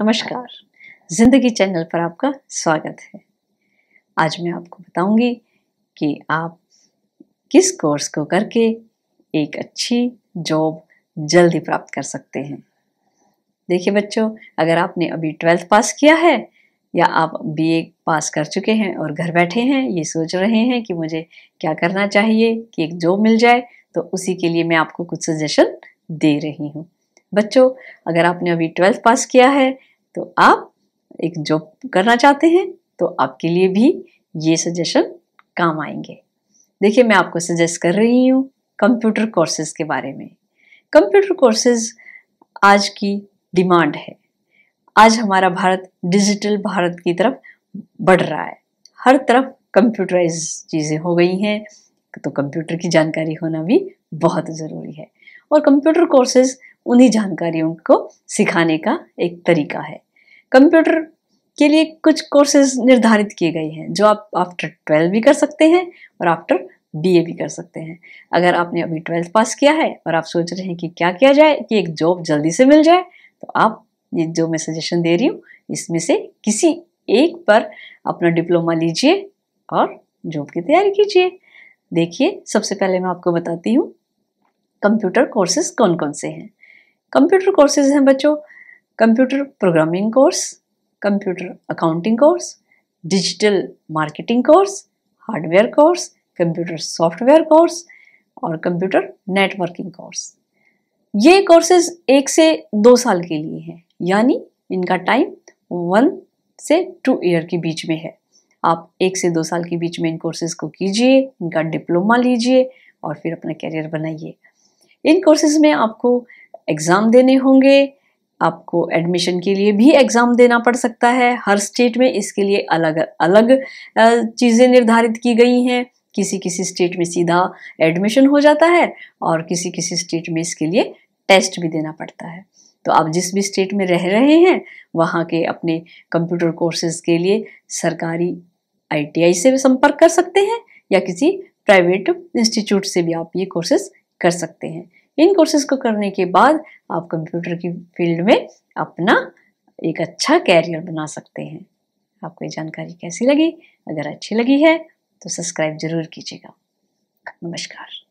नमस्कार जिंदगी चैनल पर आपका स्वागत है आज मैं आपको बताऊंगी कि आप किस कोर्स को करके एक अच्छी जॉब जल्दी प्राप्त कर सकते हैं देखिए बच्चों अगर आपने अभी ट्वेल्थ पास किया है या आप बी ए पास कर चुके हैं और घर बैठे हैं ये सोच रहे हैं कि मुझे क्या करना चाहिए कि एक जॉब मिल जाए तो उसी के लिए मैं आपको कुछ सजेशन दे रही हूँ बच्चों अगर आपने अभी ट्वेल्थ पास किया है तो आप एक जॉब करना चाहते हैं तो आपके लिए भी ये सजेशन काम आएंगे देखिए मैं आपको सजेस्ट कर रही हूँ कंप्यूटर कोर्सेज के बारे में कंप्यूटर कोर्सेज आज की डिमांड है आज हमारा भारत डिजिटल भारत की तरफ बढ़ रहा है हर तरफ कंप्यूटराइज चीज़ें हो गई हैं तो कंप्यूटर की जानकारी होना भी बहुत ज़रूरी है और कंप्यूटर कोर्सेज उन्हीं जानकारियों को सिखाने का एक तरीका है कंप्यूटर के लिए कुछ कोर्सेज निर्धारित किए गए हैं जो आप आफ्टर ट्वेल्व भी कर सकते हैं और आफ्टर बीए भी कर सकते हैं अगर आपने अभी ट्वेल्थ पास किया है और आप सोच रहे हैं कि क्या किया जाए कि एक जॉब जल्दी से मिल जाए तो आप ये जो मैं सजेशन दे रही हूँ इसमें से किसी एक पर अपना डिप्लोमा लीजिए और जॉब की तैयारी कीजिए देखिए सबसे पहले मैं आपको बताती हूँ कंप्यूटर कोर्सेज कौन कौन से हैं कंप्यूटर कोर्सेज हैं बच्चों computer programming course computer accounting course digital marketing course hardware course computer software course और कंप्यूटर नेटवर्किंग कोर्स ये कोर्सेज एक से दो साल के लिए हैं यानी इनका टाइम वन से टू ईयर के बीच में है आप एक से दो साल के बीच में इन कोर्सेज को कीजिए इनका डिप्लोमा लीजिए और फिर अपना करियर बनाइए इन कोर्सेज में आपको एग्ज़ाम देने होंगे आपको एडमिशन के लिए भी एग्ज़ाम देना पड़ सकता है हर स्टेट में इसके लिए अलग अलग चीज़ें निर्धारित की गई हैं किसी किसी स्टेट में सीधा एडमिशन हो जाता है और किसी किसी स्टेट में इसके लिए टेस्ट भी देना पड़ता है तो आप जिस भी स्टेट में रह रहे हैं वहाँ के अपने कंप्यूटर कोर्सेज के लिए सरकारी आईटीआई से संपर्क कर सकते हैं या किसी प्राइवेट इंस्टीट्यूट से भी आप ये कोर्सेज कर सकते हैं इन कोर्सेज को करने के बाद आप कंप्यूटर की फील्ड में अपना एक अच्छा कैरियर बना सकते हैं आपको ये जानकारी कैसी लगी अगर अच्छी लगी है तो सब्सक्राइब जरूर कीजिएगा नमस्कार